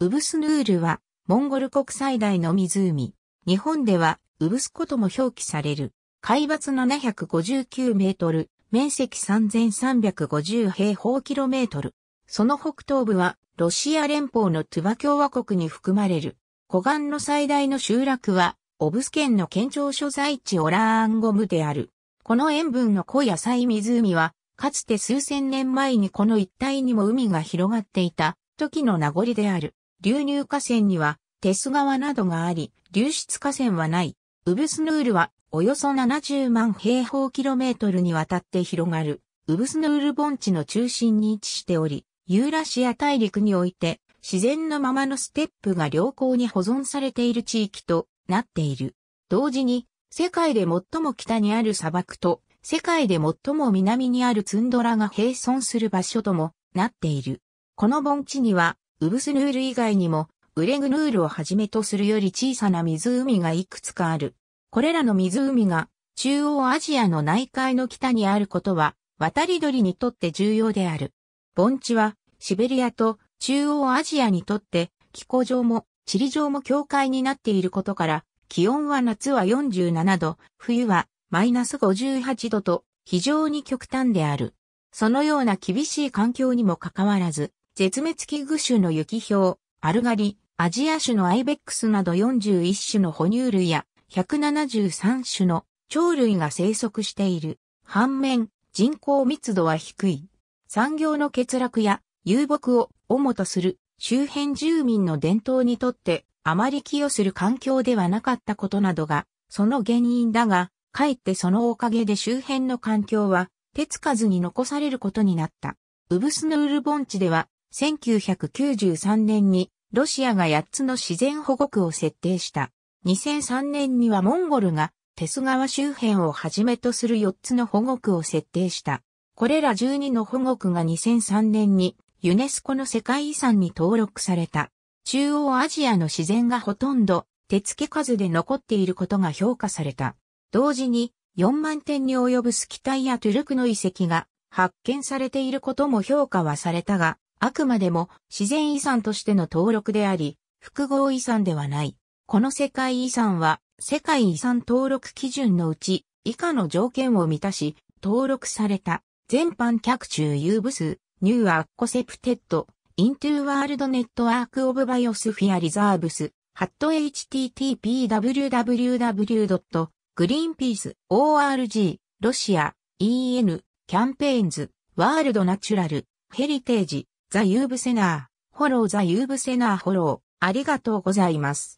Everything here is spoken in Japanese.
ウブスヌールは、モンゴル国最大の湖。日本では、ウブスコとも表記される。海抜759メートル、面積3350平方キロメートル。その北東部は、ロシア連邦のトゥバ共和国に含まれる。湖岸の最大の集落は、オブス県の県庁所在地オラーンゴムである。この塩分の濃い浅い湖は、かつて数千年前にこの一帯にも海が広がっていた時の名残である。流入河川には、テス川などがあり、流出河川はない。ウブスヌールは、およそ70万平方キロメートルにわたって広がる、ウブスヌール盆地の中心に位置しており、ユーラシア大陸において、自然のままのステップが良好に保存されている地域となっている。同時に、世界で最も北にある砂漠と、世界で最も南にあるツンドラが並存する場所ともなっている。この盆地にはウブスヌール以外にも、ウレグヌールをはじめとするより小さな湖がいくつかある。これらの湖が中央アジアの内海の北にあることは渡り鳥にとって重要である。盆地はシベリアと中央アジアにとって気候上も地理上も境界になっていることから気温は夏は47度、冬はマイナス58度と非常に極端である。そのような厳しい環境にもかかわらず、絶滅危惧種のユキヒョウ、アルガリ、アジア種のアイベックスなど41種の哺乳類や173種の鳥類が生息している。反面、人口密度は低い。産業の欠落や遊牧を主とする周辺住民の伝統にとってあまり寄与する環境ではなかったことなどがその原因だが、かえってそのおかげで周辺の環境は手つかずに残されることになった。ウブスヌール盆地では1993年にロシアが8つの自然保護区を設定した。2003年にはモンゴルがテス川周辺をはじめとする4つの保護区を設定した。これら12の保護区が2003年にユネスコの世界遺産に登録された。中央アジアの自然がほとんど手付け数で残っていることが評価された。同時に4万点に及ぶスキタイやトゥルクの遺跡が発見されていることも評価はされたが、あくまでも自然遺産としての登録であり、複合遺産ではない。この世界遺産は、世界遺産登録基準のうち、以下の条件を満たし、登録された、全般客中有部数、ニューアッコセプテッド、イントゥーワールドネットワークオブバイオスフィアリザーブス、ハット http://www.greenpeace.org、ロシア、en、キャンペーンズ、ワールドナチュラル、ヘリテージ、ザ・ユーブセナー、フォローザ・ユーブセナーフォロー、ありがとうございます。